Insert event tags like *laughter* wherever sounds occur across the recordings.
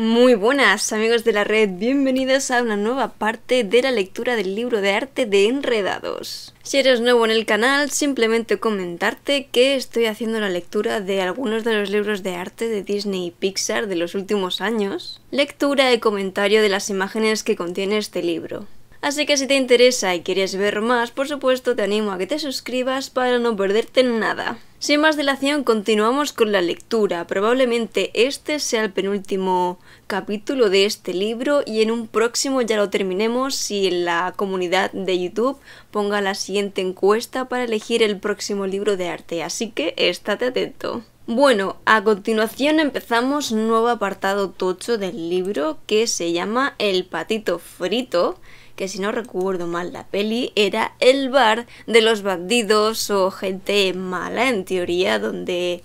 Muy buenas amigos de la red, bienvenidos a una nueva parte de la lectura del libro de arte de Enredados. Si eres nuevo en el canal, simplemente comentarte que estoy haciendo la lectura de algunos de los libros de arte de Disney y Pixar de los últimos años, lectura y comentario de las imágenes que contiene este libro. Así que si te interesa y quieres ver más, por supuesto te animo a que te suscribas para no perderte nada. Sin más dilación, continuamos con la lectura. Probablemente este sea el penúltimo capítulo de este libro y en un próximo ya lo terminemos si en la comunidad de YouTube ponga la siguiente encuesta para elegir el próximo libro de arte, así que estate atento. Bueno, a continuación empezamos un nuevo apartado tocho del libro que se llama El patito frito que si no recuerdo mal la peli, era el bar de los bandidos o gente mala en teoría, donde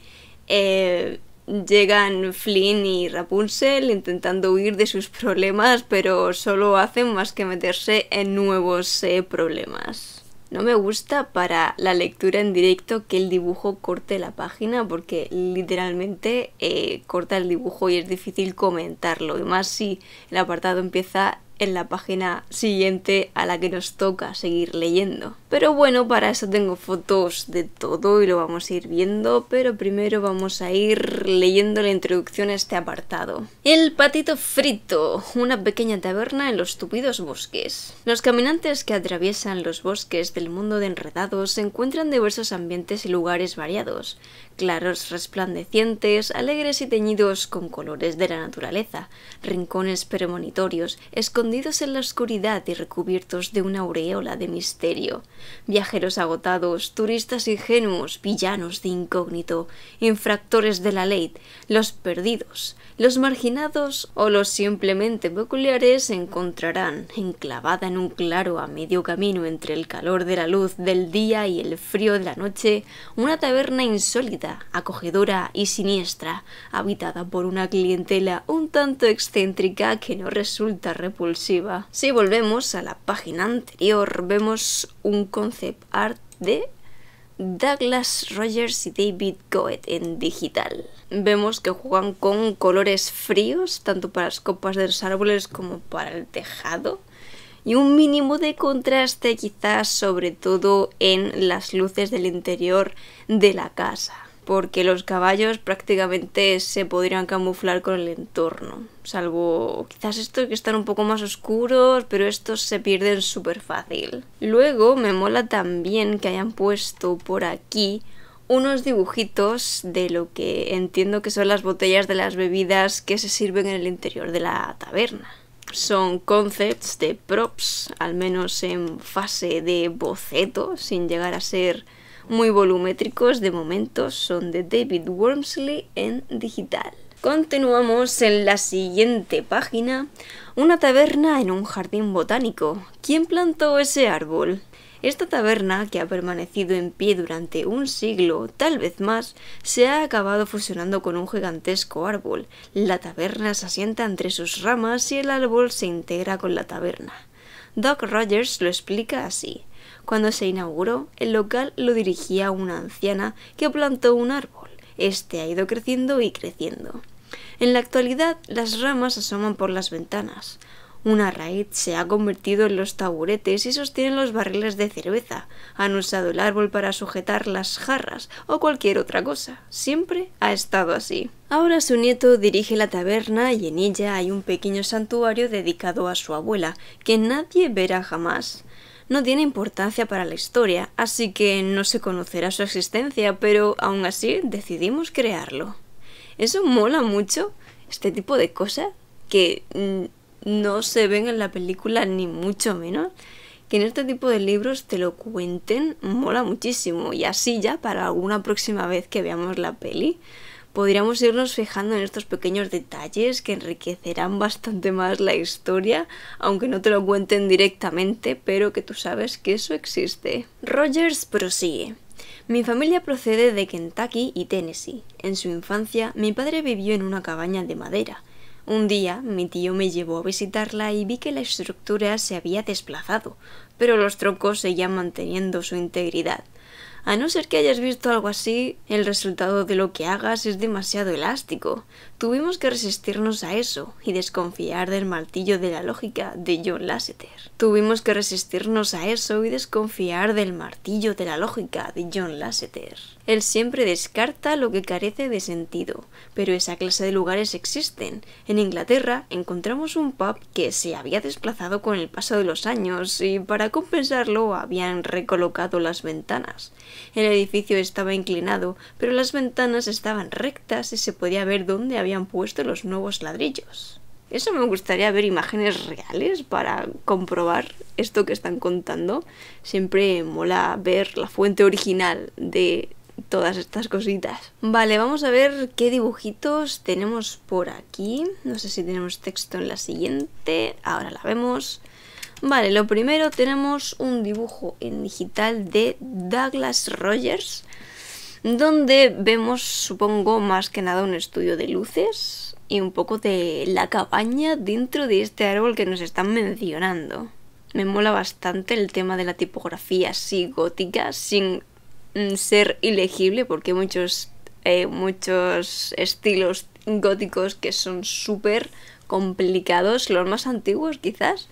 eh, llegan Flynn y Rapunzel intentando huir de sus problemas, pero solo hacen más que meterse en nuevos eh, problemas. No me gusta para la lectura en directo que el dibujo corte la página porque literalmente eh, corta el dibujo y es difícil comentarlo. Y más si el apartado empieza en la página siguiente a la que nos toca seguir leyendo. Pero bueno, para eso tengo fotos de todo y lo vamos a ir viendo, pero primero vamos a ir leyendo la introducción a este apartado. El patito frito, una pequeña taberna en los tupidos bosques. Los caminantes que atraviesan los bosques del mundo de enredados se encuentran diversos ambientes y lugares variados, claros resplandecientes, alegres y teñidos con colores de la naturaleza, rincones premonitorios, escondidos en la oscuridad y recubiertos de una aureola de misterio viajeros agotados, turistas ingenuos, villanos de incógnito, infractores de la ley, los perdidos, los marginados o los simplemente peculiares encontrarán enclavada en un claro a medio camino entre el calor de la luz del día y el frío de la noche, una taberna insólita, acogedora y siniestra, habitada por una clientela un tanto excéntrica que no resulta repulsiva. Si volvemos a la página anterior, vemos un concept art de Douglas Rogers y David Goethe en digital. Vemos que juegan con colores fríos, tanto para las copas de los árboles como para el tejado, y un mínimo de contraste quizás sobre todo en las luces del interior de la casa porque los caballos prácticamente se podrían camuflar con el entorno, salvo quizás estos que están un poco más oscuros, pero estos se pierden súper fácil. Luego me mola también que hayan puesto por aquí unos dibujitos de lo que entiendo que son las botellas de las bebidas que se sirven en el interior de la taberna. Son concepts de props, al menos en fase de boceto, sin llegar a ser muy volumétricos de momento son de David Wormsley en digital. Continuamos en la siguiente página. Una taberna en un jardín botánico. ¿Quién plantó ese árbol? Esta taberna, que ha permanecido en pie durante un siglo, tal vez más, se ha acabado fusionando con un gigantesco árbol. La taberna se asienta entre sus ramas y el árbol se integra con la taberna. Doc Rogers lo explica así. Cuando se inauguró, el local lo dirigía una anciana que plantó un árbol. Este ha ido creciendo y creciendo. En la actualidad, las ramas asoman por las ventanas. Una raíz se ha convertido en los taburetes y sostienen los barriles de cerveza. Han usado el árbol para sujetar las jarras o cualquier otra cosa. Siempre ha estado así. Ahora su nieto dirige la taberna y en ella hay un pequeño santuario dedicado a su abuela, que nadie verá jamás no tiene importancia para la historia, así que no se conocerá su existencia, pero aún así decidimos crearlo. Eso mola mucho, este tipo de cosas que mm, no se ven en la película ni mucho menos. Que en este tipo de libros te lo cuenten mola muchísimo y así ya para alguna próxima vez que veamos la peli podríamos irnos fijando en estos pequeños detalles que enriquecerán bastante más la historia, aunque no te lo cuenten directamente, pero que tú sabes que eso existe. Rogers prosigue. Mi familia procede de Kentucky y Tennessee. En su infancia, mi padre vivió en una cabaña de madera. Un día mi tío me llevó a visitarla y vi que la estructura se había desplazado, pero los troncos seguían manteniendo su integridad. A no ser que hayas visto algo así, el resultado de lo que hagas es demasiado elástico. Tuvimos que resistirnos a eso y desconfiar del martillo de la lógica de John Lasseter. Tuvimos que resistirnos a eso y desconfiar del martillo de la lógica de John Lasseter. Él siempre descarta lo que carece de sentido, pero esa clase de lugares existen. En Inglaterra encontramos un pub que se había desplazado con el paso de los años y para compensarlo habían recolocado las ventanas. El edificio estaba inclinado, pero las ventanas estaban rectas y se podía ver dónde habían puesto los nuevos ladrillos. Eso me gustaría ver imágenes reales para comprobar esto que están contando. Siempre mola ver la fuente original de todas estas cositas. Vale, vamos a ver qué dibujitos tenemos por aquí. No sé si tenemos texto en la siguiente. Ahora la vemos. Vale, lo primero tenemos un dibujo en digital de Douglas Rogers, donde vemos, supongo, más que nada un estudio de luces y un poco de la cabaña dentro de este árbol que nos están mencionando. Me mola bastante el tema de la tipografía así gótica, sin mm, ser ilegible, porque muchos, eh, muchos estilos góticos que son súper complicados, los más antiguos quizás,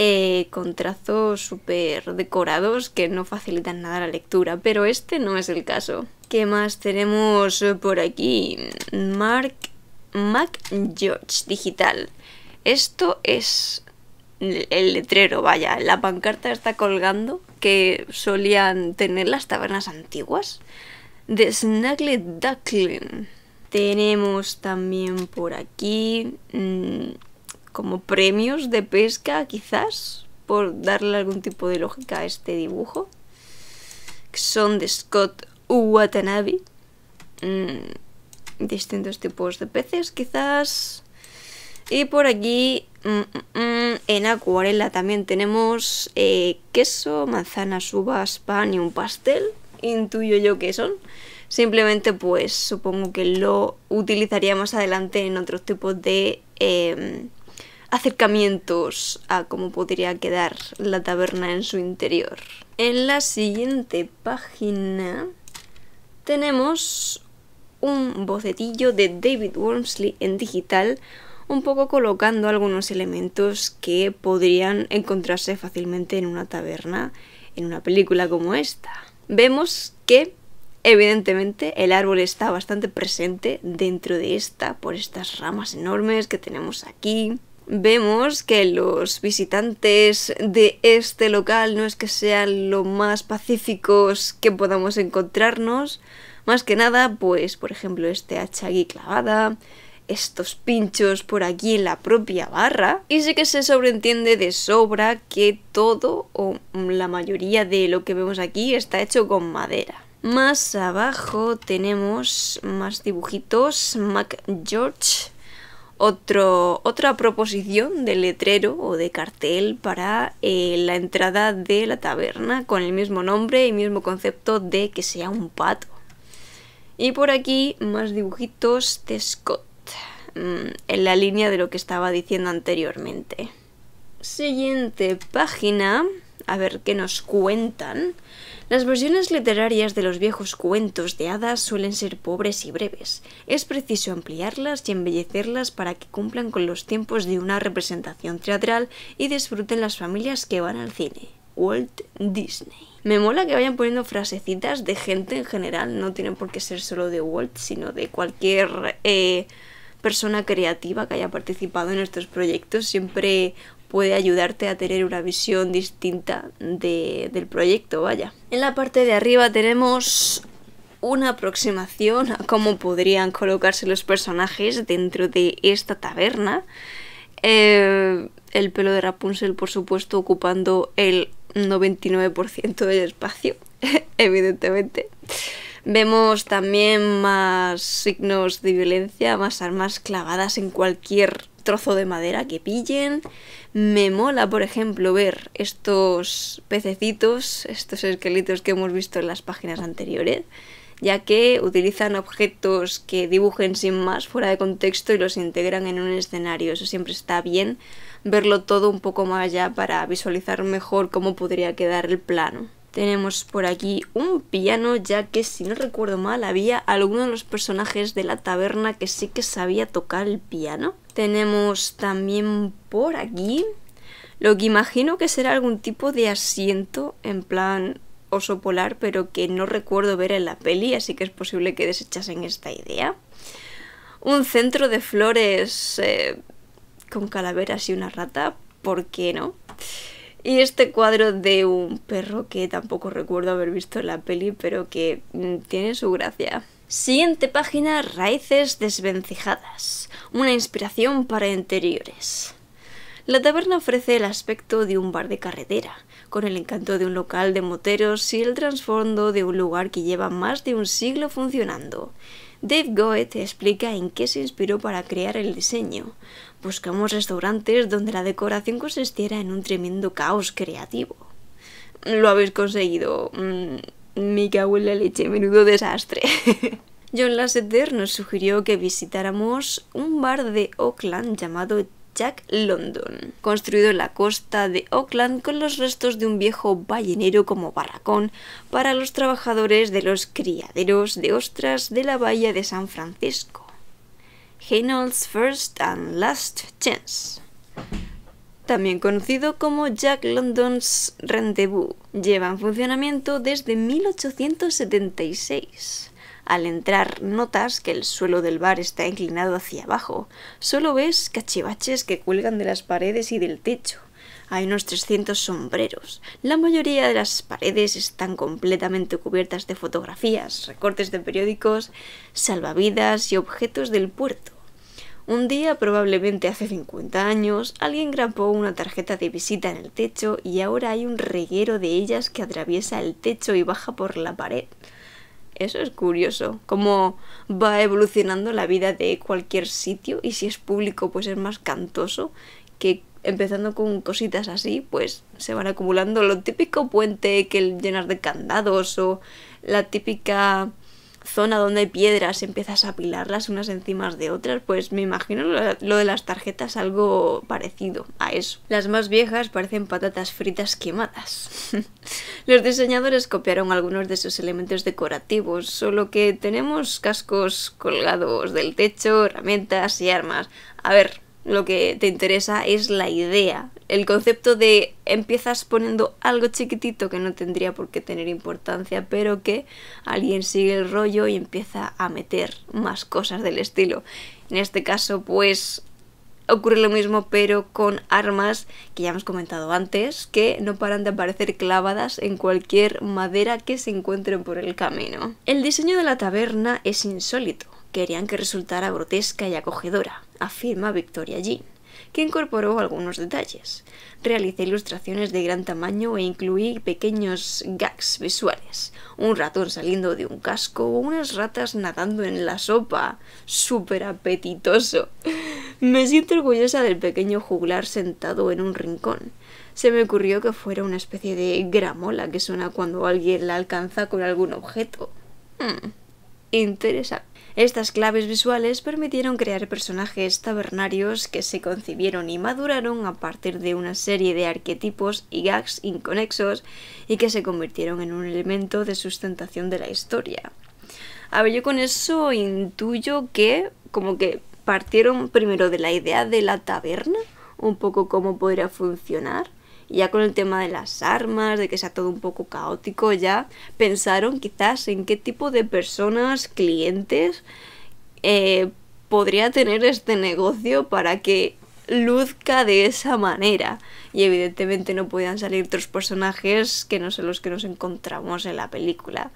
eh, con trazos súper decorados que no facilitan nada la lectura, pero este no es el caso. ¿Qué más tenemos por aquí? Mark Mac George Digital. Esto es el letrero, vaya, la pancarta está colgando que solían tener las tabernas antiguas The Snuggly Duckling. Tenemos también por aquí mm, como premios de pesca quizás, por darle algún tipo de lógica a este dibujo, que son de Scott Watanabe. Mm, distintos tipos de peces quizás. Y por aquí mm, mm, en acuarela también tenemos eh, queso, manzanas, uvas, pan y un pastel. Intuyo yo que son. Simplemente pues supongo que lo utilizaría más adelante en otros tipos de... Em, acercamientos a cómo podría quedar la taberna en su interior. En la siguiente página tenemos un bocetillo de David Wormsley en digital, un poco colocando algunos elementos que podrían encontrarse fácilmente en una taberna, en una película como esta. Vemos que Evidentemente el árbol está bastante presente dentro de esta por estas ramas enormes que tenemos aquí vemos que los visitantes de este local no es que sean lo más pacíficos que podamos encontrarnos. Más que nada, pues, por ejemplo, este hacha aquí clavada, estos pinchos por aquí en la propia barra. Y sí que se sobreentiende de sobra que todo o la mayoría de lo que vemos aquí está hecho con madera. Más abajo tenemos más dibujitos, Mac George, otra proposición de letrero o de cartel para eh, la entrada de la taberna con el mismo nombre y mismo concepto de que sea un pato. Y por aquí más dibujitos de Scott, mm, en la línea de lo que estaba diciendo anteriormente. Siguiente página, a ver qué nos cuentan. Las versiones literarias de los viejos cuentos de hadas suelen ser pobres y breves. Es preciso ampliarlas y embellecerlas para que cumplan con los tiempos de una representación teatral y disfruten las familias que van al cine. Walt Disney. Me mola que vayan poniendo frasecitas de gente en general, no tienen por qué ser solo de Walt, sino de cualquier eh, persona creativa que haya participado en estos proyectos. Siempre puede ayudarte a tener una visión distinta del proyecto, vaya. En la parte de arriba tenemos una aproximación a cómo podrían colocarse los personajes dentro de esta taberna. Eh, el pelo de Rapunzel, por supuesto, ocupando el 99% del espacio, *laughs* evidentemente. Vemos también más signos de violencia, más armas clavadas en cualquier trozo de madera que pillen. Me mola, por ejemplo, ver estos pececitos, estos esqueletos que hemos visto en las páginas anteriores, ya que utilizan objetos que dibujen sin más fuera de contexto y los integran en un escenario. Eso siempre está bien, verlo todo un poco más allá para visualizar mejor cómo podría quedar el plano. Tenemos por aquí un piano, ya que si no recuerdo mal había alguno de los personajes de la taberna que sí que sabía tocar el piano. Tenemos también por aquí lo que imagino que será algún tipo de asiento en plan oso polar, pero que no recuerdo ver en la peli, así que es posible que desechasen esta idea. Un centro de flores eh, con calaveras y una rata, ¿por qué no? Y este cuadro de un perro que tampoco recuerdo haber visto en la peli, pero que mm, tiene su gracia. Siguiente página, Raíces desvencijadas, una inspiración para interiores. La taberna ofrece el aspecto de un bar de carretera, con el encanto de un local de moteros y el trasfondo de un lugar que lleva más de un siglo funcionando. Dave Goethe explica en qué se inspiró para crear el diseño. Buscamos restaurantes donde la decoración consistiera en un tremendo caos creativo. Lo habéis conseguido. Mm, me en la leche, menudo desastre. *laughs* John Lasseter nos sugirió que visitáramos un bar de Oakland llamado Jack London, construido en la costa de Oakland con los restos de un viejo ballenero como barracón para los trabajadores de los criaderos de ostras de la bahía de San Francisco. Haynold's First and Last Chance, también conocido como Jack London's Rendezvous lleva en funcionamiento desde 1876. Al entrar notas que el suelo del bar está inclinado hacia abajo. Solo ves cachivaches que cuelgan de las paredes y del techo. Hay unos 300 sombreros. La mayoría de las paredes están completamente cubiertas de fotografías, recortes de periódicos, salvavidas y objetos del puerto. Un día, probablemente hace 50 años, alguien grapó una tarjeta de visita en el techo y ahora hay un reguero de ellas que atraviesa el techo y baja por la pared. Eso es curioso, cómo va evolucionando la vida de cualquier sitio y si es público pues es más cantoso que empezando con cositas así pues se van acumulando lo típico puente que llenas de candados o la típica zona donde hay piedras, empiezas a apilarlas unas encima de otras, pues me imagino lo de las tarjetas algo parecido a eso. Las más viejas parecen patatas fritas quemadas. *laughs* Los diseñadores copiaron algunos de sus elementos decorativos, solo que tenemos cascos colgados del techo, herramientas y armas. A ver, lo que te interesa es la idea. El concepto de empiezas poniendo algo chiquitito que no tendría por qué tener importancia, pero que alguien sigue el rollo y empieza a meter más cosas del estilo. En este caso, pues ocurre lo mismo pero con armas que ya hemos comentado antes, que no paran de aparecer clavadas en cualquier madera que se encuentren por el camino. El diseño de la taberna es insólito querían que resultara grotesca y acogedora, afirma Victoria Jean, que incorporó algunos detalles. Realicé ilustraciones de gran tamaño e incluí pequeños gags visuales, un ratón saliendo de un casco o unas ratas nadando en la sopa. Súper apetitoso. Me siento orgullosa del pequeño juglar sentado en un rincón. Se me ocurrió que fuera una especie de gramola que suena cuando alguien la alcanza con algún objeto. Hmm, interesante. Estas claves visuales permitieron crear personajes tabernarios que se concibieron y maduraron a partir de una serie de arquetipos y gags inconexos y que se convirtieron en un elemento de sustentación de la historia. A ver, yo con eso intuyo que como que partieron primero de la idea de la taberna, un poco cómo podría funcionar, ya con el tema de las armas, de que sea todo un poco caótico, ya pensaron quizás en qué tipo de personas, clientes, eh, podría tener este negocio para que luzca de esa manera. Y evidentemente no podían salir otros personajes que no son los que nos encontramos en la película.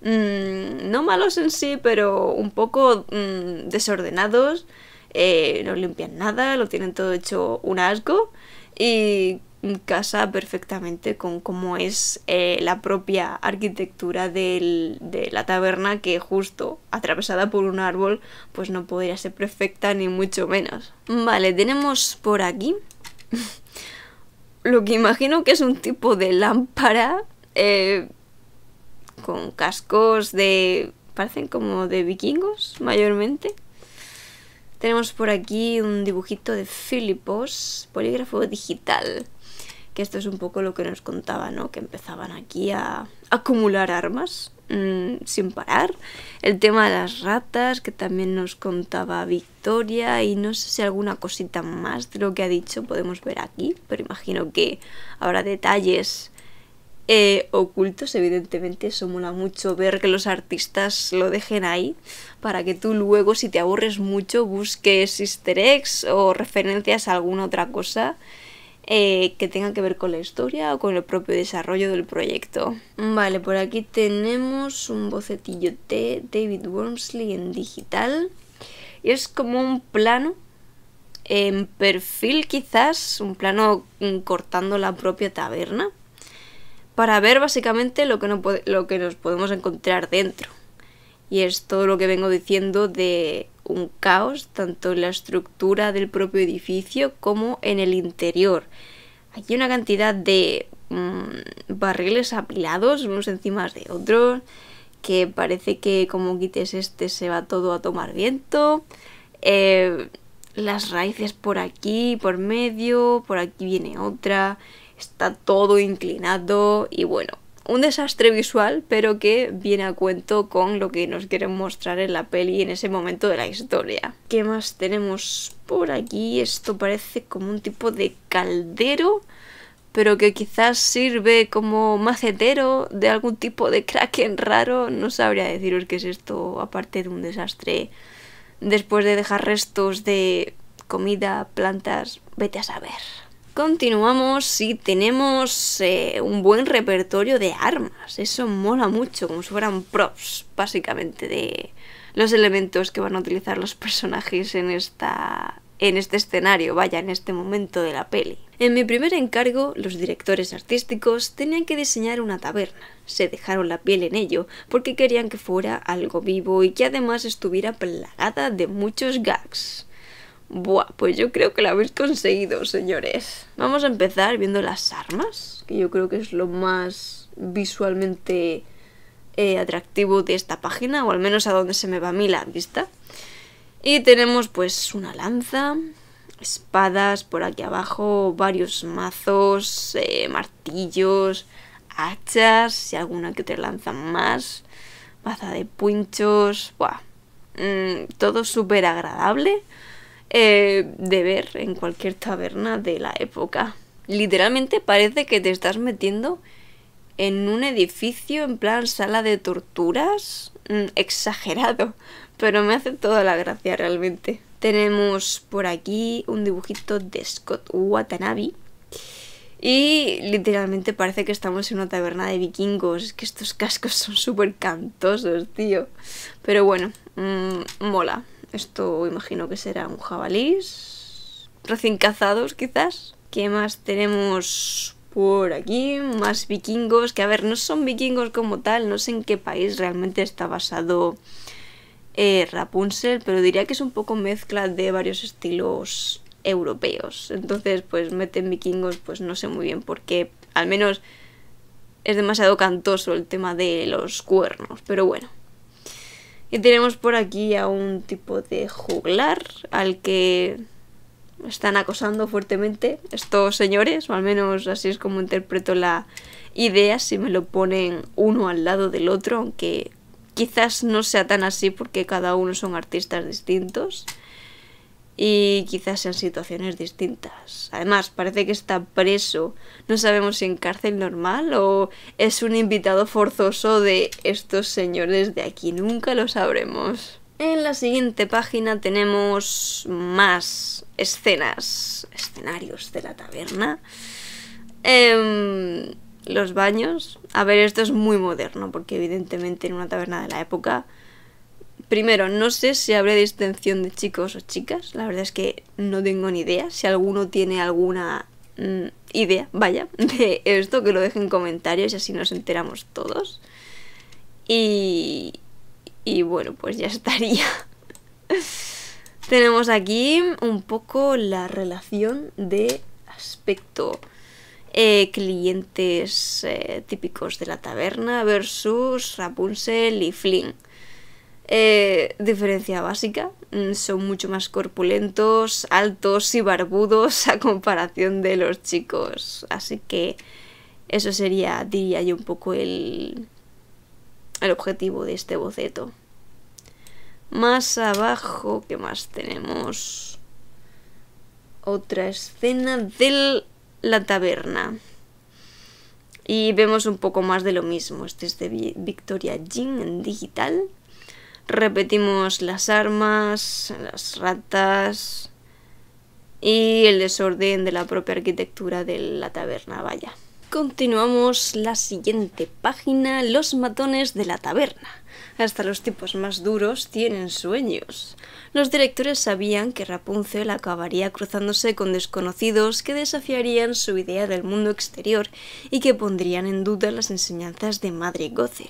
Mm, no malos en sí, pero un poco mm, desordenados. Eh, no limpian nada, lo tienen todo hecho un asco. Y casa perfectamente con cómo es eh, la propia arquitectura de la taberna que justo atravesada por un árbol pues no podría ser perfecta ni mucho menos. Vale, tenemos por aquí *laughs* lo que imagino que es un tipo de lámpara eh, con cascos de... parecen como de vikingos mayormente. Tenemos por aquí un dibujito de Filipos, polígrafo digital que esto es un poco lo que nos contaba, ¿no? Que empezaban aquí a acumular armas mm, sin parar. El tema de las ratas, que también nos contaba Victoria, y no sé si alguna cosita más de lo que ha dicho podemos ver aquí, pero imagino que habrá detalles eh, ocultos, evidentemente, eso mola mucho ver que los artistas lo dejen ahí para que tú luego, si te aburres mucho, busques easter eggs o referencias a alguna otra cosa eh, que tengan que ver con la historia o con el propio desarrollo del proyecto. Vale, por aquí tenemos un bocetillo de David Wormsley en digital. Y es como un plano en perfil quizás, un plano mm, cortando la propia taberna, para ver básicamente lo que, no lo que nos podemos encontrar dentro. Y es todo lo que vengo diciendo de un caos tanto en la estructura del propio edificio como en el interior. Aquí una cantidad de mm, barriles apilados unos encima de otros, que parece que como quites este se va todo a tomar viento. Eh, las raíces por aquí, por medio, por aquí viene otra, está todo inclinado y bueno, un desastre visual, pero que viene a cuento con lo que nos quieren mostrar en la peli en ese momento de la historia. ¿Qué más tenemos por aquí? Esto parece como un tipo de caldero, pero que quizás sirve como macetero de algún tipo de kraken raro. No sabría deciros qué es esto, aparte de un desastre. Después de dejar restos de comida, plantas, vete a saber. Continuamos y tenemos eh, un buen repertorio de armas. Eso mola mucho, como si fueran props, básicamente, de los elementos que van a utilizar los personajes en esta en este escenario, vaya, en este momento de la peli. En mi primer encargo, los directores artísticos tenían que diseñar una taberna. Se dejaron la piel en ello porque querían que fuera algo vivo y que además estuviera plagada de muchos gags. Buah, pues yo creo que la habéis conseguido, señores. Vamos a empezar viendo las armas, que yo creo que es lo más visualmente eh, atractivo de esta página, o al menos a donde se me va a mí la vista. Y tenemos pues una lanza, espadas por aquí abajo, varios mazos, eh, martillos, hachas y alguna que te lanza más, baza de punchos, buah. Mm, todo súper agradable. Eh, de ver en cualquier taberna de la época. Literalmente parece que te estás metiendo en un edificio en plan sala de torturas. Mm, exagerado, pero me hace toda la gracia realmente. Tenemos por aquí un dibujito de Scott Watanabe. Y literalmente parece que estamos en una taberna de vikingos. Es que estos cascos son súper cantosos, tío. Pero bueno, mm, mola. Esto imagino que será un jabalís. Recién cazados, quizás. ¿Qué más tenemos por aquí? Más vikingos, que a ver, no son vikingos como tal, no sé en qué país realmente está basado eh, Rapunzel, pero diría que es un poco mezcla de varios estilos europeos. Entonces, pues meten vikingos, pues no sé muy bien por qué. Al menos es demasiado cantoso el tema de los cuernos, pero bueno. Y tenemos por aquí a un tipo de juglar al que están acosando fuertemente estos señores, o al menos así es como interpreto la idea, si me lo ponen uno al lado del otro, aunque quizás no sea tan así porque cada uno son artistas distintos y quizás en situaciones distintas. Además, parece que está preso. No sabemos si en cárcel normal o es un invitado forzoso de estos señores de aquí. Nunca lo sabremos. En la siguiente página tenemos más escenas, escenarios de la taberna. Em, los baños. A ver, esto es muy moderno porque evidentemente en una taberna de la época Primero, no sé si de extensión de chicos o chicas. La verdad es que no tengo ni idea. Si alguno tiene alguna mm, idea, vaya, *laughs* de esto, que lo deje en comentarios y así nos enteramos todos. Y, bueno, pues ya *laughs* estaría. Tenemos aquí un poco la relación de aspecto eh, clientes eh, típicos de la taberna versus Rapunzel y Flynn. Eh, diferencia básica, mm, son mucho más corpulentos, altos y barbudos *laughs* a comparación de los chicos. Así que eso sería, diría yo, un poco el, el objetivo de este boceto. Más abajo, ¿qué más tenemos? Otra escena de la taberna. Y vemos un poco más de lo mismo. Este es de Victoria Jean en digital repetimos las armas, las ratas y el desorden de la propia arquitectura de la taberna, vaya. Continuamos la siguiente página, los matones de la taberna. Hasta los tipos más duros tienen sueños. Los directores sabían que Rapunzel acabaría cruzándose con desconocidos que desafiarían su idea del mundo exterior y que pondrían en duda las enseñanzas de Madre Gothel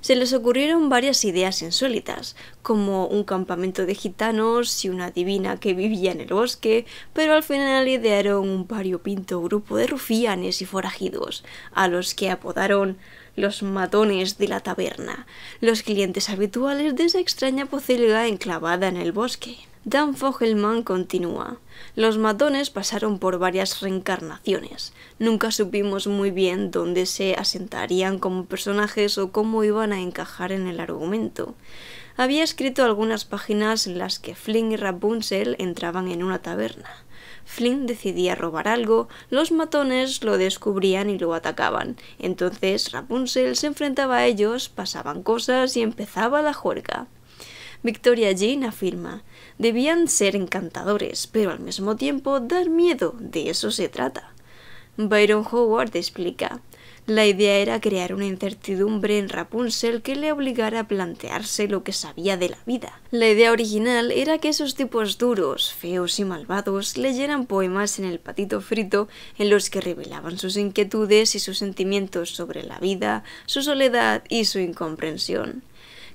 se les ocurrieron varias ideas insólitas, como un campamento de gitanos y una divina que vivía en el bosque, pero al final idearon un variopinto grupo de rufianes y forajidos, a los que apodaron los matones de la taberna, los clientes habituales de esa extraña pocelga enclavada en el bosque. Dan Fogelman continúa. Los matones pasaron por varias reencarnaciones. Nunca supimos muy bien dónde se asentarían como personajes o cómo iban a encajar en el argumento. Había escrito algunas páginas en las que Flynn y Rapunzel entraban en una taberna. Flynn decidía robar algo, los matones lo descubrían y lo atacaban. Entonces Rapunzel se enfrentaba a ellos, pasaban cosas y empezaba la juerga. Victoria Jean afirma, Debían ser encantadores, pero al mismo tiempo dar miedo, de eso se trata. Byron Howard explica, la idea era crear una incertidumbre en Rapunzel que le obligara a plantearse lo que sabía de la vida. La idea original era que esos tipos duros, feos y malvados leyeran poemas en el patito frito en los que revelaban sus inquietudes y sus sentimientos sobre la vida, su soledad y su incomprensión.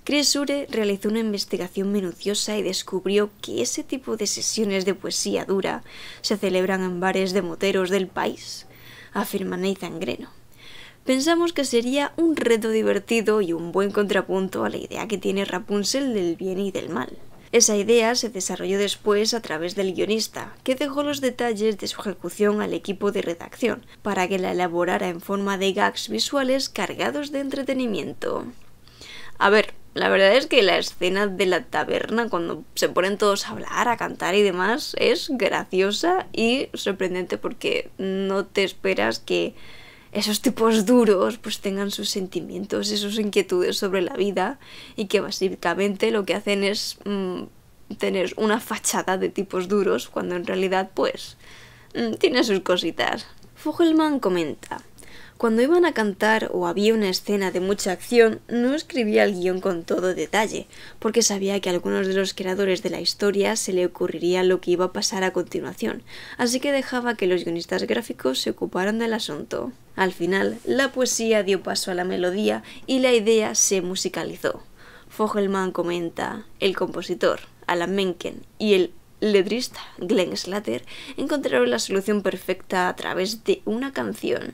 Chris realizó una investigación minuciosa y descubrió que ese tipo de sesiones de poesía dura se celebran en bares de moteros del país, afirma Nathan Greno. Pensamos que sería un reto divertido y un buen contrapunto a la idea que tiene Rapunzel del bien y del mal. Esa idea se desarrolló después a través del guionista, que dejó los detalles de su ejecución al equipo de redacción, para que la elaborara en forma de gags visuales cargados de entretenimiento. A ver, la verdad es que la escena de la taberna, cuando se ponen todos a hablar, a cantar y demás, es graciosa y sorprendente porque no te esperas que esos tipos duros pues tengan sus sentimientos y sus inquietudes sobre la vida y que básicamente lo que hacen es mm, tener una fachada de tipos duros cuando en realidad pues mm, tiene sus cositas. Fogelman comenta cuando iban a cantar o había una escena de mucha acción, no escribía el guión con todo detalle, porque sabía que a algunos de los creadores de la historia se le ocurriría lo que iba a pasar a continuación, así que dejaba que los guionistas gráficos se ocuparan del asunto. Al final, la poesía dio paso a la melodía y la idea se musicalizó. Fogelman comenta, el compositor, Alan Menken, y el letrista Glenn Slater encontraron la solución perfecta a través de una canción.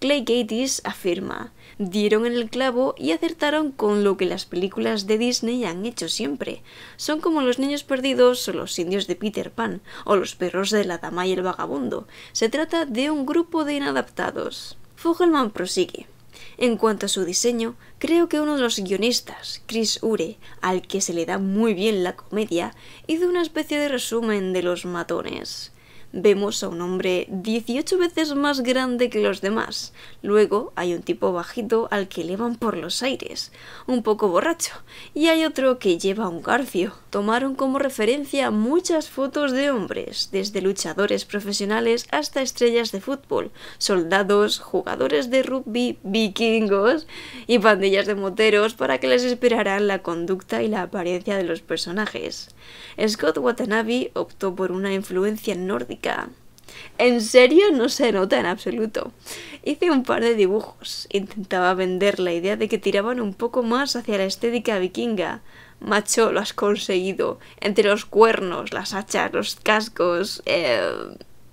Clay Gates afirma, dieron en el clavo y acertaron con lo que las películas de Disney han hecho siempre. Son como los niños perdidos o los indios de Peter Pan o los perros de la dama y el vagabundo. Se trata de un grupo de inadaptados. Fogelman prosigue. En cuanto a su diseño, creo que uno de los guionistas, Chris Ure, al que se le da muy bien la comedia, hizo una especie de resumen de los matones vemos a un hombre 18 veces más grande que los demás. Luego hay un tipo bajito al que elevan por los aires, un poco borracho, y hay otro que lleva un garfio. Tomaron como referencia muchas fotos de hombres, desde luchadores profesionales hasta estrellas de fútbol, soldados, jugadores de rugby, vikingos y pandillas de moteros para que les inspiraran la conducta y la apariencia de los personajes. Scott Watanabe optó por una influencia nórdica en serio no se nota en absoluto. Hice un par de dibujos. Intentaba vender la idea de que tiraban un poco más hacia la estética vikinga. Macho, lo has conseguido. Entre los cuernos, las hachas, los cascos. Eh,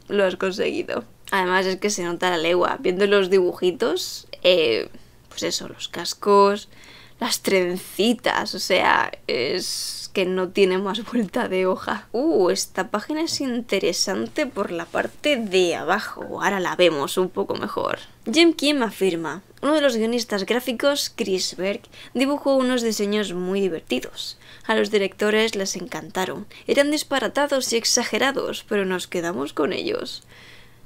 lo has conseguido. Además es que se nota la legua. Viendo los dibujitos, eh, pues eso, los cascos, las trencitas, o sea, es que no tiene más vuelta de hoja. Uh, esta página es interesante por la parte de abajo, ahora la vemos un poco mejor. Jim Kim afirma, uno de los guionistas gráficos, Chris Berg, dibujó unos diseños muy divertidos. A los directores les encantaron. Eran disparatados y exagerados, pero nos quedamos con ellos.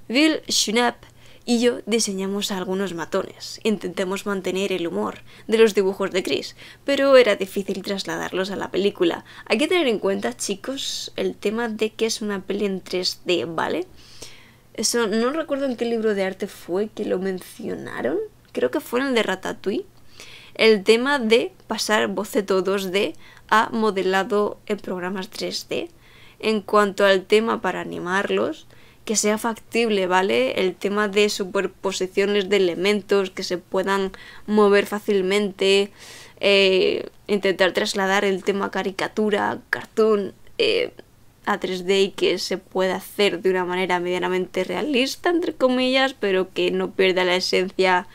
Bill Schnapp y yo diseñamos algunos matones. Intentamos mantener el humor de los dibujos de Chris, pero era difícil trasladarlos a la película. Hay que tener en cuenta, chicos, el tema de que es una peli en 3D, ¿vale? Eso no recuerdo en qué libro de arte fue que lo mencionaron. Creo que fue en el de Ratatouille. El tema de pasar boceto 2D a modelado en programas 3D. En cuanto al tema para animarlos, que sea factible, ¿vale? El tema de superposiciones de elementos que se puedan mover fácilmente, eh, intentar trasladar el tema caricatura, cartoon eh, a 3D y que se pueda hacer de una manera medianamente realista, entre comillas, pero que no pierda la esencia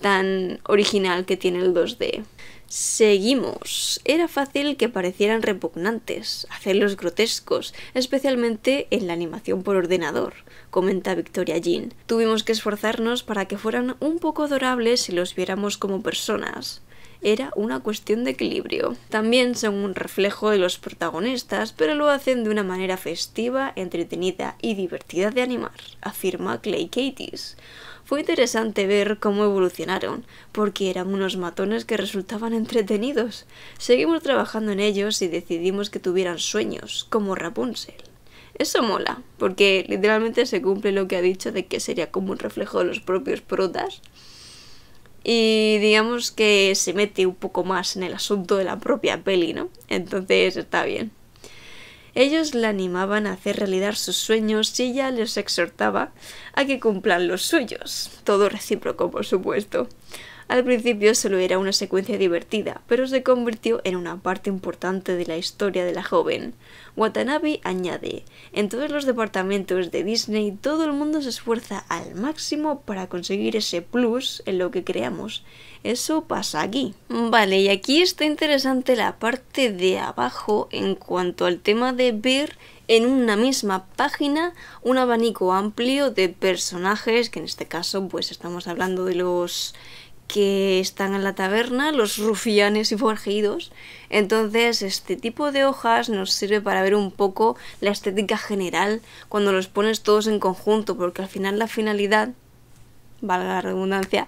tan original que tiene el 2D. Seguimos. Era fácil que parecieran repugnantes, hacerlos grotescos, especialmente en la animación por ordenador, comenta Victoria Jean. Tuvimos que esforzarnos para que fueran un poco adorables si los viéramos como personas. Era una cuestión de equilibrio. También son un reflejo de los protagonistas, pero lo hacen de una manera festiva, entretenida y divertida de animar, afirma Clay Katis. Fue interesante ver cómo evolucionaron, porque eran unos matones que resultaban entretenidos. Seguimos trabajando en ellos y decidimos que tuvieran sueños, como Rapunzel. Eso mola, porque literalmente se cumple lo que ha dicho de que sería como un reflejo de los propios protas. Y digamos que se mete un poco más en el asunto de la propia peli, ¿no? Entonces está bien. Ellos la animaban a hacer realidad sus sueños y ella les exhortaba a que cumplan los suyos. Todo recíproco, por supuesto. Al principio solo era una secuencia divertida, pero se convirtió en una parte importante de la historia de la joven. Watanabe añade, en todos los departamentos de Disney todo el mundo se esfuerza al máximo para conseguir ese plus en lo que creamos eso pasa aquí. Vale, y aquí está interesante la parte de abajo en cuanto al tema de ver en una misma página un abanico amplio de personajes, que en este caso pues estamos hablando de los que están en la taberna, los rufianes y forjidos. Entonces, este tipo de hojas nos sirve para ver un poco la estética general cuando los pones todos en conjunto, porque al final la finalidad, valga la redundancia,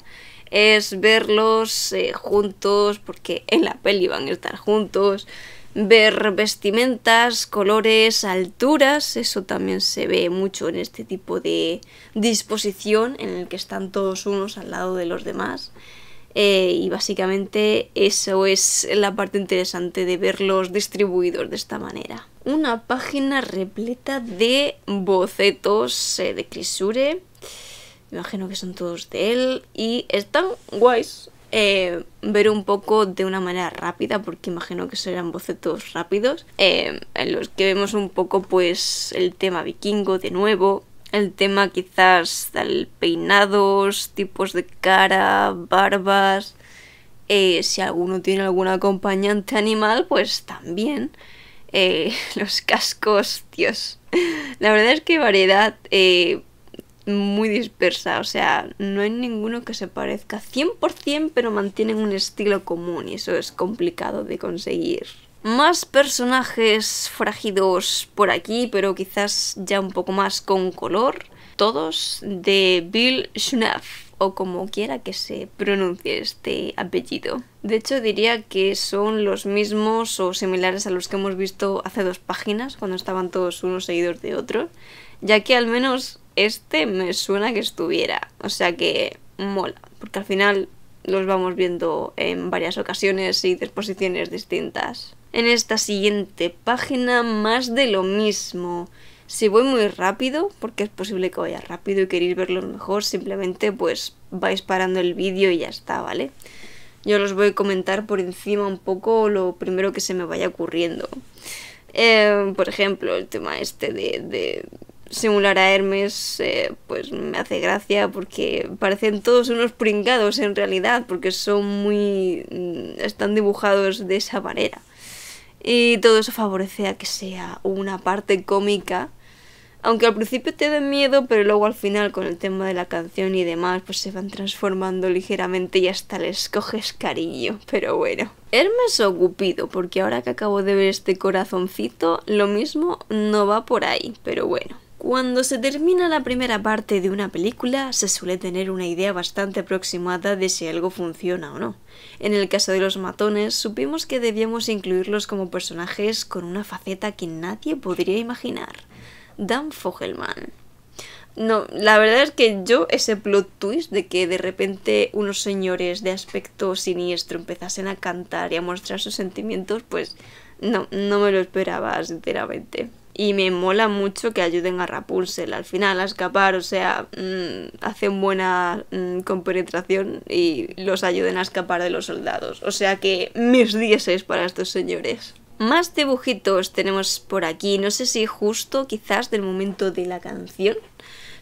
es verlos eh, juntos, porque en la peli van a estar juntos, ver vestimentas, colores, alturas, eso también se ve mucho en este tipo de disposición en el que están todos unos al lado de los demás. Eh, y básicamente eso es la parte interesante de verlos distribuidos de esta manera. Una página repleta de bocetos eh, de crisure imagino que son todos de él y están guays eh, ver un poco de una manera rápida, porque imagino que serán bocetos rápidos, eh, en los que vemos un poco pues el tema vikingo de nuevo, el tema quizás del peinados, tipos de cara, barbas, eh, si alguno tiene algún acompañante animal, pues también. *laughs* los cascos, Dios. La verdad es que variedad muy dispersa, o sea, no hay ninguno que se parezca 100%, pero mantienen un estilo común y eso es complicado de conseguir. Más personajes frágidos por aquí, pero quizás ya un poco más con color. Todos de Bill Schnaff o como quiera que se pronuncie este apellido. De hecho, diría que son los mismos o similares a los que hemos visto hace dos páginas, cuando estaban todos unos seguidos de otros, ya que al menos este me suena que estuviera. O sea que mola, porque al final los vamos viendo en varias ocasiones y disposiciones distintas. En esta siguiente página, más de lo mismo. Si voy muy rápido, porque es posible que vaya rápido y queréis verlo mejor, simplemente pues vais parando el vídeo y ya está, ¿vale? Yo los voy a comentar por encima un poco lo primero que se me vaya ocurriendo. Eh, por ejemplo, el tema este de simular a Hermes eh, pues me hace gracia porque parecen todos unos pringados en realidad porque son muy mm, están dibujados de esa manera y todo eso favorece a que sea una parte cómica aunque al principio te da miedo pero luego al final con el tema de la canción y demás pues se van transformando ligeramente y hasta les coges cariño pero bueno Hermes o Cupido porque ahora que acabo de ver este corazoncito lo mismo no va por ahí pero bueno cuando se termina la primera parte de una película, se suele tener una idea bastante aproximada de si algo funciona o no. En el caso de los matones, supimos que debíamos incluirlos como personajes con una faceta que nadie podría imaginar. Dan Fogelman. No, la verdad es que yo ese plot twist de que de repente unos señores de aspecto siniestro empezasen a cantar y a mostrar sus sentimientos, pues no, no me lo esperaba, sinceramente y me mola mucho que ayuden a Rapunzel al final a escapar, o sea, mm, hacen buena mm, compenetración y los ayuden a escapar de los soldados. O sea que mis es para estos señores. Más dibujitos tenemos por aquí, no sé si justo quizás del momento de la canción,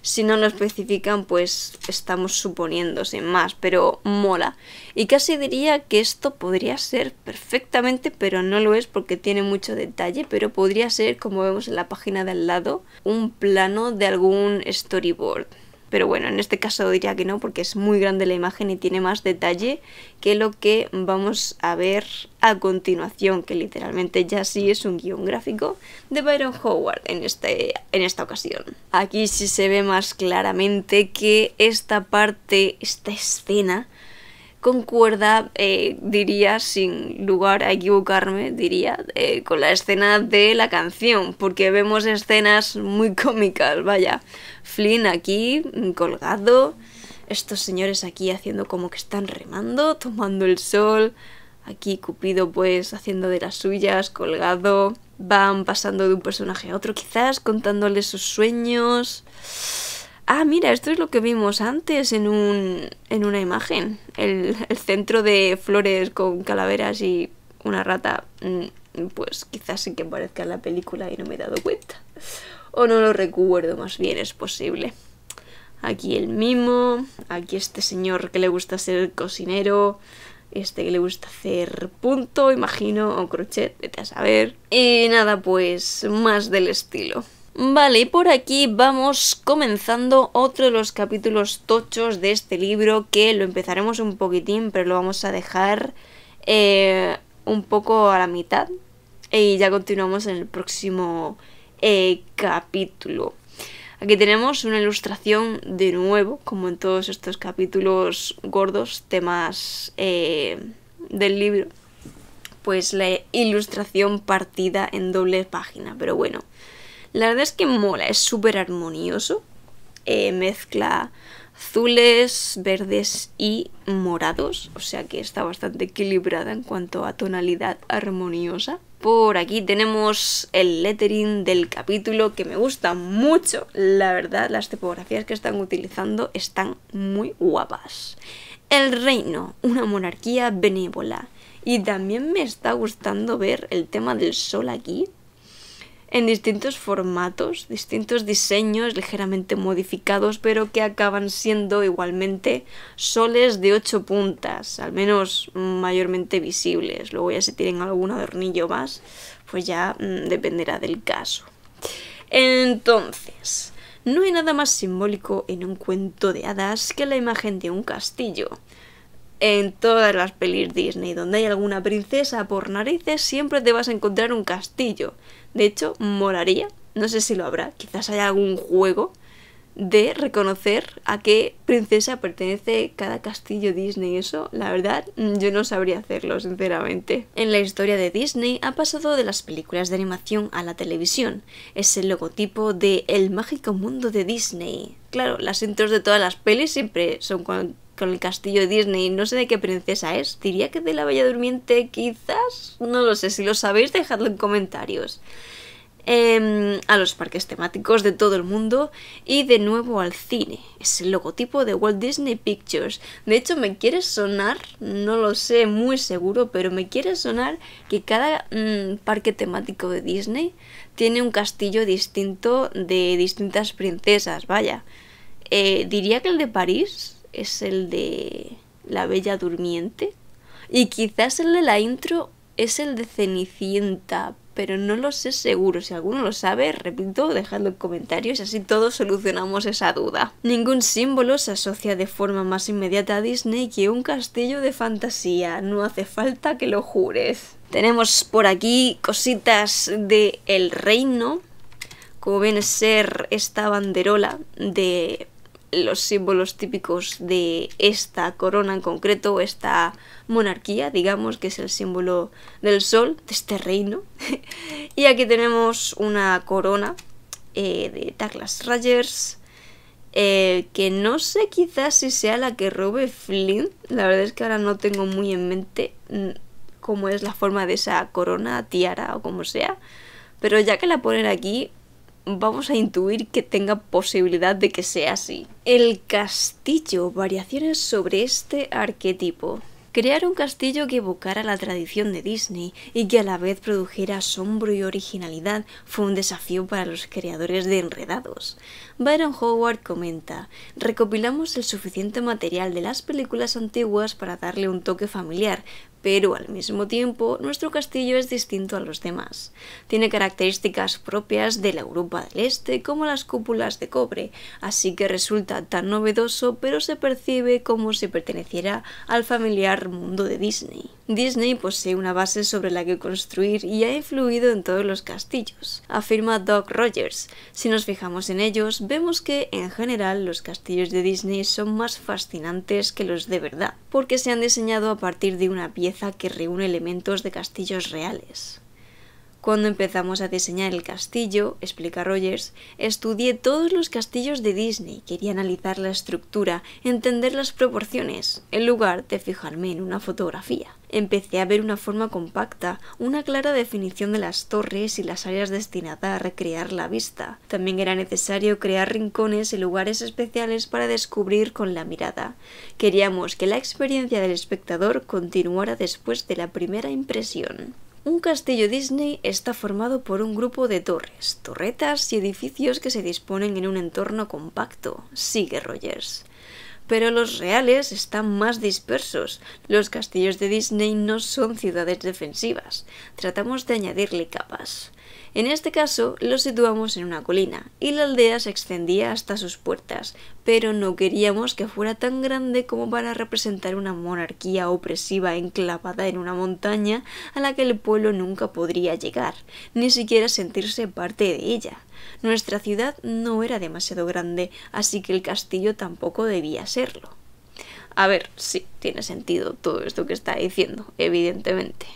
si no lo especifican, pues estamos suponiéndose más, pero mola. Y casi diría que esto podría ser perfectamente, pero no lo es porque tiene mucho detalle, pero podría ser, como vemos en la página de al lado, un plano de algún storyboard pero bueno, en este caso diría que no porque es muy grande la imagen y tiene más detalle que lo que vamos a ver a continuación, que literalmente ya sí es un guión gráfico de Byron Howard en, este, en esta ocasión. Aquí sí se ve más claramente que esta parte, esta escena, concuerda, eh, diría, sin lugar a equivocarme, diría, eh, con la escena de la canción, porque vemos escenas muy cómicas, vaya. Flynn aquí, mm, colgado, estos señores aquí haciendo como que están remando, tomando el sol, aquí Cupido pues haciendo de las suyas, colgado, van pasando de un personaje a otro quizás, contándole sus sueños ah, mira, esto es lo que vimos antes en, un, en una imagen. El, centro de flores con calaveras y una rata. Mm, pues quizás sí que parezca en la película y no me he dado cuenta. O no lo recuerdo, más bien es posible. Aquí el mimo, aquí este señor que le gusta ser cocinero, este que le gusta hacer punto, imagino, o crochet, vete a saber. Y nada, pues más del estilo. Vale, y por aquí vamos comenzando otro de los capítulos tochos de este libro que lo empezaremos un poquitín, pero lo vamos a dejar eh, un poco a la mitad y ya continuamos en el próximo eh, capítulo. Aquí tenemos una ilustración de nuevo, como en todos estos capítulos gordos, temas eh, del libro, pues la ilustración partida en doble página, pero bueno. La verdad es que mola, es súper armonioso. Eh, mezcla azules, verdes y morados, o sea que está bastante equilibrada en cuanto a tonalidad armoniosa. Por aquí tenemos el lettering del capítulo que me gusta mucho, la verdad las tipografías que están utilizando están muy guapas. El reino, una monarquía benévola. Y también me está gustando ver el tema del sol aquí, en distintos formatos, distintos diseños ligeramente modificados, pero que acaban siendo igualmente soles de ocho puntas, al menos mayormente visibles. Luego ya si tienen algún adornillo más, pues ya mm, dependerá del caso. Entonces, no hay nada más simbólico en un cuento de hadas que la imagen de un castillo. En todas las pelis Disney donde hay alguna princesa por narices siempre te vas a encontrar un castillo. De hecho, moraría, no sé si lo habrá, quizás haya algún juego de reconocer a qué princesa pertenece cada castillo Disney. Eso, la verdad, mm, yo no sabría hacerlo, sinceramente. En la historia de Disney ha pasado de las películas de animación a la televisión. Es el logotipo de El mágico mundo de Disney. Claro, las intros de todas las pelis siempre son cuando con el castillo Disney. No sé de qué princesa es. Diría que de la Bella Durmiente, quizás. No lo sé. Si lo sabéis, dejadlo en comentarios. Em, a los parques temáticos de todo el mundo y de nuevo al cine. Es el logotipo de Walt Disney Pictures. De hecho, me quiere sonar, no lo sé muy seguro, pero me quiere sonar que cada mm, parque temático de Disney tiene un castillo distinto de distintas princesas, vaya. Eh, diría que el de París es el de La Bella Durmiente. Y quizás el de la intro es el de Cenicienta, pero no lo sé seguro. Si alguno lo sabe, repito, dejadlo en comentarios y así todos solucionamos esa duda. Ningún símbolo se asocia de forma más inmediata a Disney que un castillo de fantasía. No hace falta que lo jures. Tenemos por aquí cositas de El Reino, como ven, ser esta banderola de los símbolos típicos de esta corona en concreto, esta monarquía, digamos, que es el símbolo del sol, de este reino. *laughs* y aquí tenemos una corona eh, de Douglas Rogers, eh, que no sé quizás si sea la que robe Flynn, la verdad es que ahora no tengo muy en mente mm, cómo es la forma de esa corona, tiara o como sea, pero ya que la ponen aquí, vamos a intuir que tenga posibilidad de que sea así. El castillo, variaciones sobre este arquetipo. Crear un castillo que evocara la tradición de Disney y que a la vez produjera asombro y originalidad fue un desafío para los creadores de Enredados. Byron Howard comenta, recopilamos el suficiente material de las películas antiguas para darle un toque familiar, pero al mismo tiempo nuestro castillo es distinto a los demás. Tiene características propias de la Europa del Este, como las cúpulas de cobre, así que resulta tan novedoso, pero se percibe como si perteneciera al familiar mundo de Disney. Disney posee una base sobre la que construir y ha influido en todos los castillos, afirma Doc Rogers. Si nos fijamos en ellos, vemos que en general los castillos de Disney son más fascinantes que los de verdad, porque se han diseñado a partir de una pieza que reúne elementos de castillos reales. Cuando empezamos a diseñar el castillo, explica Rogers, estudié todos los castillos de Disney, quería analizar la estructura, entender las proporciones, en lugar de fijarme en una fotografía. Empecé a ver una forma compacta, una clara definición de las torres y las áreas destinadas a recrear la vista. También era necesario crear rincones y lugares especiales para descubrir con la mirada. Queríamos que la experiencia del espectador continuara después de la primera impresión. Un castillo Disney está formado por un grupo de torres, torretas y edificios que se disponen en un entorno compacto, sigue Rogers. Pero los reales están más dispersos. Los castillos de Disney no son ciudades defensivas. Tratamos de añadirle capas. En este caso, lo situamos en una colina, y la aldea se extendía hasta sus puertas, pero no queríamos que fuera tan grande como para representar una monarquía opresiva enclavada en una montaña a la que el pueblo nunca podría llegar, ni siquiera sentirse parte de ella. Nuestra ciudad no era demasiado grande, así que el castillo tampoco debía serlo. A ver, sí, tiene sentido todo esto que está diciendo, evidentemente.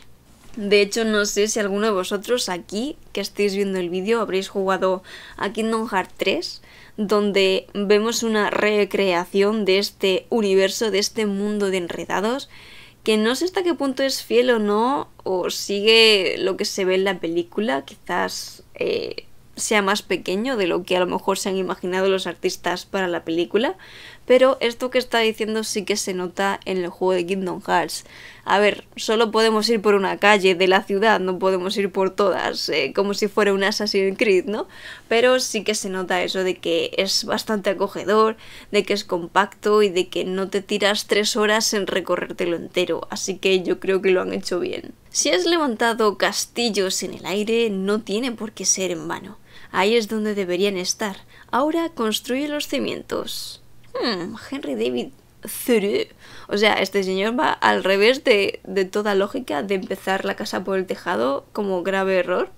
De hecho, no sé si alguno de vosotros aquí que estáis viendo el vídeo habréis jugado a Kingdom Hearts 3, donde vemos una recreación de este universo, de este mundo de enredados, que no sé hasta qué punto es fiel o no, o sigue lo que se ve en la película, quizás eh, sea más pequeño de lo que a lo mejor se han imaginado los artistas para la película, pero esto que está diciendo sí que se nota en el juego de Kingdom Hearts. A ver, solo podemos ir por una calle de la ciudad, no podemos ir por todas, eh, como si fuera un Assassin's Creed, ¿no? Pero sí que se nota eso de que es bastante acogedor, de que es compacto y de que no te tiras tres horas en recorrértelo entero, así que yo creo que lo han hecho bien. Si has levantado castillos en el aire, no tiene por qué ser en vano. Ahí es donde deberían estar. Ahora construye los cimientos. Hmm, Henry David Thoreau. O sea, este señor va al revés de, de toda lógica de empezar la casa por el tejado como grave error.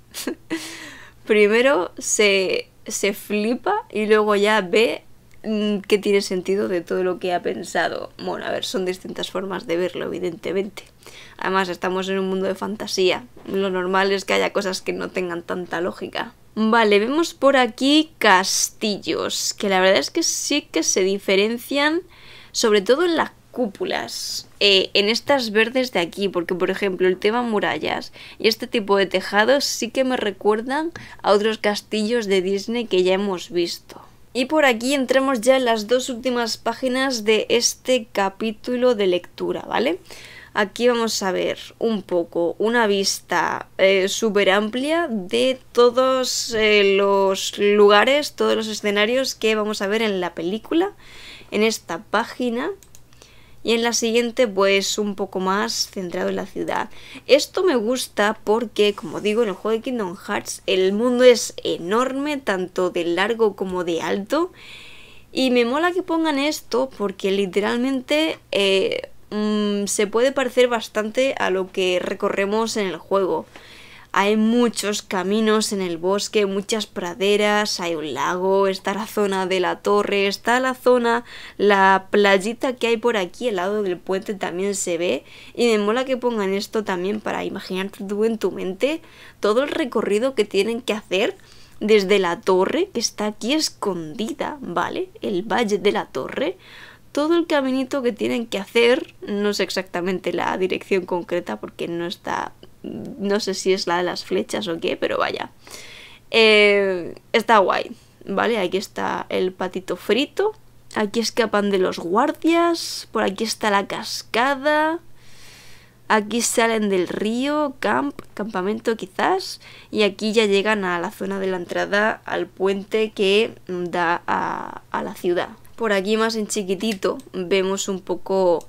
*laughs* Primero se, se flipa y luego ya ve Mm, que tiene sentido de todo lo que ha pensado. Bueno, a ver, son distintas formas de verlo, evidentemente. Además, estamos en un mundo de fantasía. Lo normal es que haya cosas que no tengan tanta lógica. Vale, vemos por aquí castillos, que la verdad es que sí que se diferencian, sobre todo en las cúpulas, eh, en estas verdes de aquí, porque por ejemplo el tema murallas y este tipo de tejados sí que me recuerdan a otros castillos de Disney que ya hemos visto. Y por aquí entremos ya en las dos últimas páginas de este capítulo de lectura, ¿vale? Aquí vamos a ver un poco una vista eh, súper amplia de todos eh, los lugares, todos los escenarios que vamos a ver en la película, en esta página y en la siguiente pues un poco más centrado en la ciudad. Esto me gusta porque, como digo, en el juego de Kingdom Hearts el mundo es enorme, tanto de largo como de alto. Y me mola que pongan esto porque literalmente eh, mm, se puede parecer bastante a lo que recorremos en el juego. Hay muchos caminos en el bosque, muchas praderas, hay un lago, está la zona de la torre, está la zona, la playita que hay por aquí, al lado del puente también se ve. Y me mola que pongan esto también para imaginarte tú en tu mente todo el recorrido que tienen que hacer desde la torre, que está aquí escondida, ¿vale? El valle de la torre todo el caminito que tienen que hacer, no sé exactamente la dirección concreta porque no está no sé si es la de las flechas o qué, pero vaya. Eh, está guay, ¿vale? Aquí está el patito frito. Aquí escapan de los guardias. Por aquí está la cascada. Aquí salen del río, camp, campamento quizás. Y aquí ya llegan a la zona de la entrada al puente que da a, a la ciudad. Por aquí más en chiquitito vemos un poco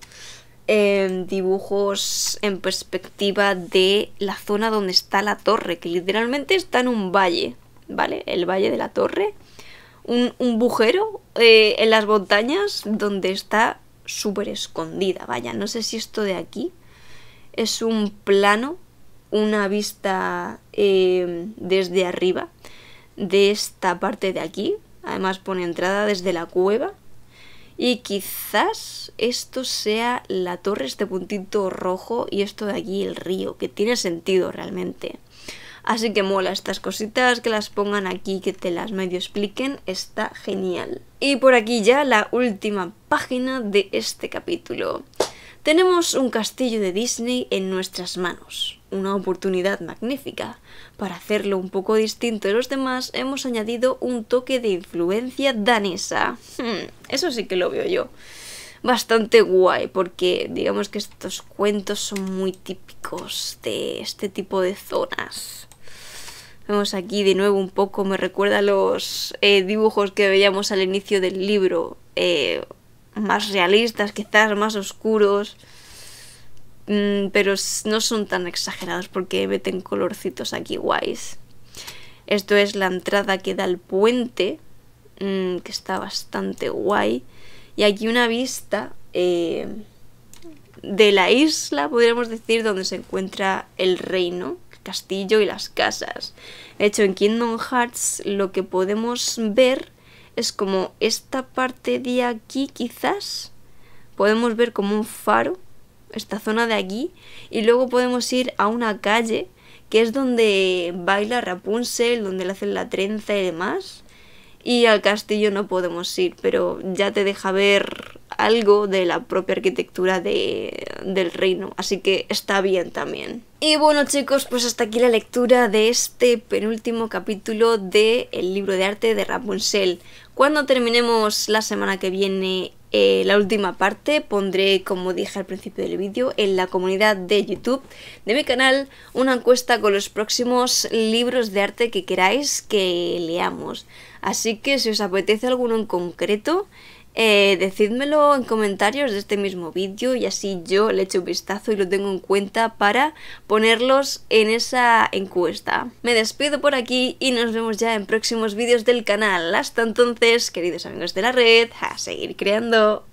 dibujos en perspectiva de la zona donde está la torre, que literalmente está en un valle, ¿vale? El valle de la torre, un, un bujero eh, en las montañas donde está súper escondida, vaya, no sé si esto de aquí es un plano, una vista em, desde arriba de esta parte de aquí, además pone entrada desde la cueva y quizás esto sea la torre, este puntito rojo y esto de aquí el río, que tiene sentido realmente. Así que mola estas cositas, que las pongan aquí, que te las medio expliquen, está genial. Y por aquí ya la última página de este capítulo. Tenemos un castillo de Disney en nuestras manos, una oportunidad magnífica. Para hacerlo un poco distinto de los demás, hemos añadido un toque de influencia danesa. Hmm, eso sí que lo veo yo. Bastante guay, porque digamos que estos cuentos son muy típicos de este tipo de zonas. Vemos aquí de nuevo un poco, me recuerda a los eh, dibujos que veíamos al inicio del libro, eh, más realistas, quizás más oscuros, mm, pero no son tan exagerados porque meten colorcitos aquí guays. Esto es la entrada que da al puente, mm, que está bastante guay. Y aquí una vista eh, de la isla, podríamos decir, donde se encuentra el reino, el castillo y las casas. De hecho, en Kingdom Hearts lo que podemos ver es como esta parte de aquí quizás. Podemos ver como un faro, esta zona de aquí. Y luego podemos ir a una calle, que es donde baila Rapunzel, donde le hacen la trenza y demás. Y al castillo no podemos ir, pero ya te deja ver algo de la propia arquitectura del reino, así que está bien también. Y bueno chicos, pues hasta aquí la lectura de este penúltimo capítulo de El libro de arte de Rapunzel. Cuando terminemos la semana que viene eh, la última parte, pondré, como dije al principio del vídeo, en la comunidad de YouTube de mi canal una encuesta con los próximos libros de arte que queráis que leamos. Así que si os apetece alguno en concreto, eh, decídmelo en comentarios de este mismo vídeo y así yo le echo un vistazo y lo tengo en cuenta para ponerlos en esa encuesta. Me despido por aquí y nos vemos ya en próximos vídeos del canal. Hasta entonces, queridos amigos de la red, a seguir creando.